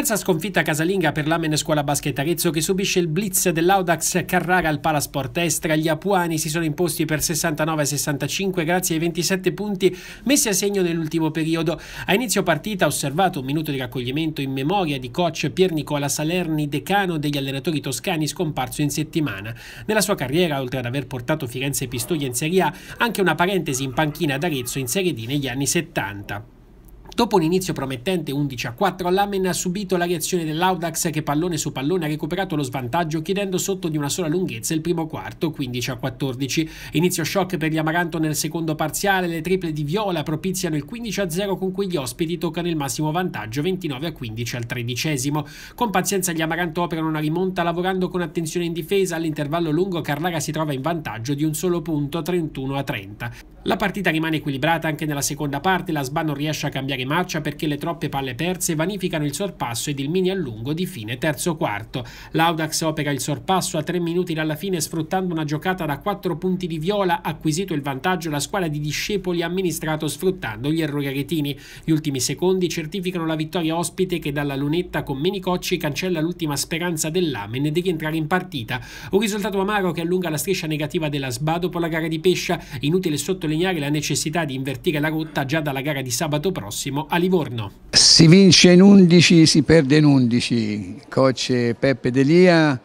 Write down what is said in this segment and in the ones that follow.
Terza sconfitta casalinga per l'Amen Scuola Basket Arezzo che subisce il blitz dell'Audax Carrara al Palasport Estra. Gli Apuani si sono imposti per 69-65 grazie ai 27 punti messi a segno nell'ultimo periodo. A inizio partita ha osservato un minuto di raccoglimento in memoria di coach Pier Nicola Salerni, decano degli allenatori toscani scomparso in settimana. Nella sua carriera, oltre ad aver portato Firenze e Pistoia in Serie A, anche una parentesi in panchina ad Arezzo in Serie D negli anni 70. Dopo un inizio promettente 11 a 4, Lamen ha subito la reazione dell'Audax che pallone su pallone ha recuperato lo svantaggio chiedendo sotto di una sola lunghezza il primo quarto 15 a 14. Inizio shock per gli Amaranto nel secondo parziale, le triple di Viola propiziano il 15 a 0 con cui gli ospiti toccano il massimo vantaggio 29 a 15 al tredicesimo. Con pazienza gli Amaranto operano una rimonta lavorando con attenzione in difesa, all'intervallo lungo Carrara si trova in vantaggio di un solo punto 31 a 30. La partita rimane equilibrata anche nella seconda parte, la SBA non riesce a cambiare marcia perché le troppe palle perse vanificano il sorpasso ed il mini allungo di fine terzo quarto. L'Audax opera il sorpasso a tre minuti dalla fine sfruttando una giocata da quattro punti di viola, acquisito il vantaggio la squadra di discepoli amministrato sfruttando gli errori aretini. Gli ultimi secondi certificano la vittoria ospite che dalla lunetta con Menicocci cancella l'ultima speranza dell'Amen di rientrare in partita. Un risultato amaro che allunga la striscia negativa della SBA dopo la gara di Pescia, inutile sotto sottolineare la necessità di invertire la rotta già dalla gara di sabato prossimo a Livorno. Si vince in 11, si perde in 11. Coach Peppe Delia,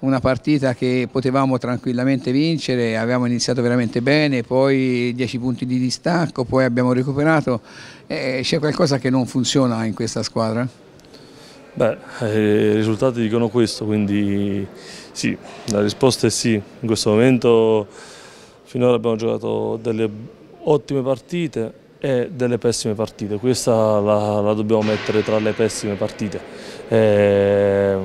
una partita che potevamo tranquillamente vincere, avevamo iniziato veramente bene, poi 10 punti di distacco, poi abbiamo recuperato. Eh, C'è qualcosa che non funziona in questa squadra? Beh, eh, i risultati dicono questo, quindi sì, la risposta è sì. In questo momento Finora abbiamo giocato delle ottime partite e delle pessime partite, questa la, la dobbiamo mettere tra le pessime partite. E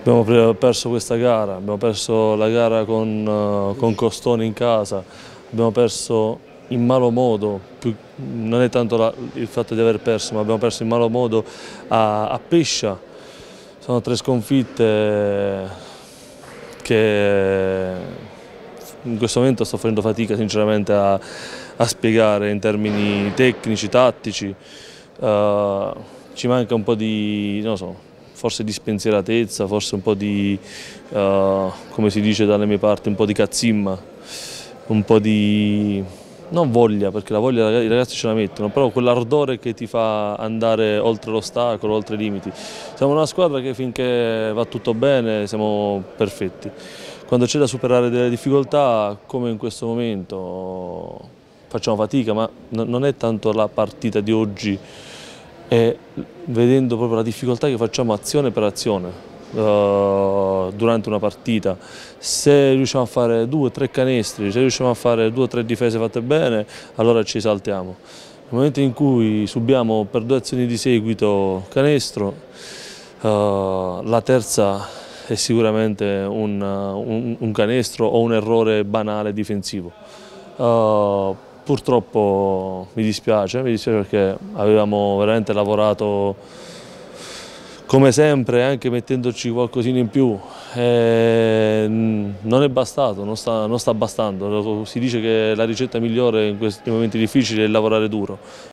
abbiamo perso questa gara, abbiamo perso la gara con, con Costone in casa, abbiamo perso in malo modo, più, non è tanto la, il fatto di aver perso, ma abbiamo perso in malo modo a, a Pescia. Sono tre sconfitte che in questo momento sto facendo fatica sinceramente a, a spiegare in termini tecnici, tattici, uh, ci manca un po' di, non so, forse di spensieratezza, forse un po' di, uh, come si dice dalle mie parti, un po' di cazzimma, un po' di, non voglia, perché la voglia i ragazzi ce la mettono, però quell'ardore che ti fa andare oltre l'ostacolo, oltre i limiti. Siamo una squadra che finché va tutto bene siamo perfetti quando c'è da superare delle difficoltà, come in questo momento, facciamo fatica, ma non è tanto la partita di oggi, è vedendo proprio la difficoltà che facciamo azione per azione eh, durante una partita. Se riusciamo a fare due o tre canestri, se riusciamo a fare due o tre difese fatte bene, allora ci saltiamo. Nel momento in cui subiamo per due azioni di seguito canestro, eh, la terza è sicuramente un, un, un canestro o un errore banale difensivo. Uh, purtroppo mi dispiace, mi dispiace perché avevamo veramente lavorato come sempre anche mettendoci qualcosina in più. Eh, non è bastato, non sta, non sta, bastando. Si dice che la ricetta migliore in questi momenti difficili è lavorare duro.